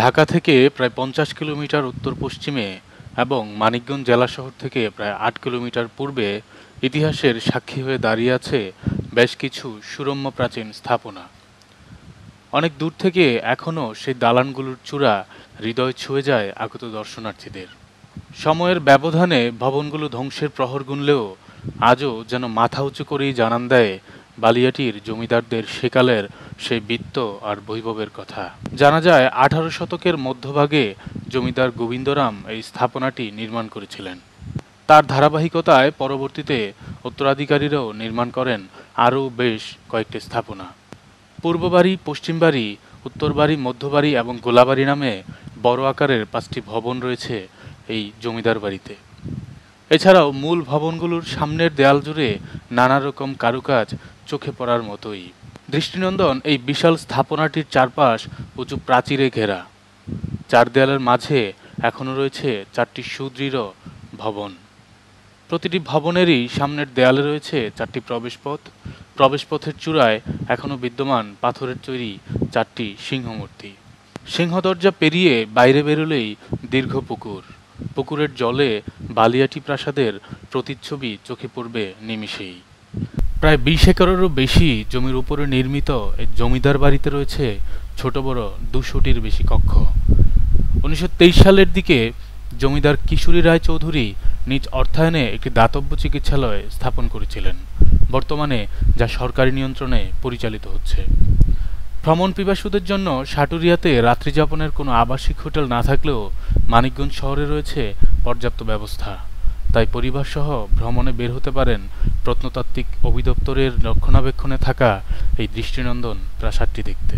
ঢাকা থেকে প্রায় পঞ্চাশ কিলোমিটার উত্তর পশ্চিমে এবং মানিকগঞ্জ জেলা শহর থেকে প্রায় আট কিলোমিটার পূর্বে ইতিহাসের সাক্ষী হয়ে দাঁড়িয়ে আছে বেশ কিছু সুরম্য প্রাচীন স্থাপনা অনেক দূর থেকে এখনও সেই দালানগুলোর চূড়া হৃদয় ছুঁয়ে যায় আগত দর্শনার্থীদের সময়ের ব্যবধানে ভবনগুলো ধ্বংসের প্রহর গুনলেও আজও যেন মাথা উঁচু করেই জানান দেয় বালিয়াটির জমিদারদের সেকালের সেই বৃত্ত আর বৈভবের কথা জানা যায় আঠারো শতকের মধ্যভাগে জমিদার গোবিন্দরাম এই স্থাপনাটি নির্মাণ করেছিলেন তার ধারাবাহিকতায় পরবর্তীতে উত্তরাধিকারীরাও নির্মাণ করেন আরও বেশ কয়েকটি স্থাপনা পূর্ব বাড়ি পশ্চিম বাড়ি উত্তর বাড়ি মধ্য বাড়ি এবং গোলাবাড়ি নামে বড় আকারের পাঁচটি ভবন রয়েছে এই জমিদার বাড়িতে এছাড়াও মূল ভবনগুলোর সামনের দেয়াল জুড়ে নানা রকম কারুকাজ চোখে পড়ার মতোই দৃষ্টিনন্দন এই বিশাল স্থাপনাটির চারপাশ উঁচু প্রাচীরে ঘেরা চার দেয়ালের মাঝে এখনও রয়েছে চারটি সুদৃঢ় ভবন প্রতিটি ভবনেরই সামনের দেয়ালে রয়েছে চারটি প্রবেশপথ প্রবেশপথের চূড়ায় এখনও বিদ্যমান পাথরের তৈরি চারটি সিংহমূর্তি সিংহ দরজা পেরিয়ে বাইরে বেরোলেই দীর্ঘ পুকুর পুকুরের জলে বালিয়াটি প্রাসাদের প্রতিচ্ছবি চোখে পড়বে নিমিষেই প্রায় বিশ একরেরও বেশি জমির উপরে নির্মিত এই জমিদার বাড়িতে রয়েছে ছোট বড় দুশোটির বেশি কক্ষ উনিশশো সালের দিকে জমিদার কিশোরী রায় চৌধুরী নিজ অর্থায়নে একটি দাতব্য চিকিৎসালয় স্থাপন করেছিলেন বর্তমানে যা সরকারি নিয়ন্ত্রণে পরিচালিত হচ্ছে ভ্রমণ পিপাসুদের জন্য সাটুরিয়াতে রাত্রিযাপনের কোনো আবাসিক হোটেল না থাকলেও মানিকগঞ্জ শহরে রয়েছে পর্যাপ্ত ব্যবস্থা তাই পরিবারসহ ভ্রমণে বের হতে পারেন প্রত্নতাত্ত্বিক অভিদপ্তরের রক্ষণাবেক্ষণে থাকা এই দৃষ্টিনন্দন প্রাসাদটি দেখতে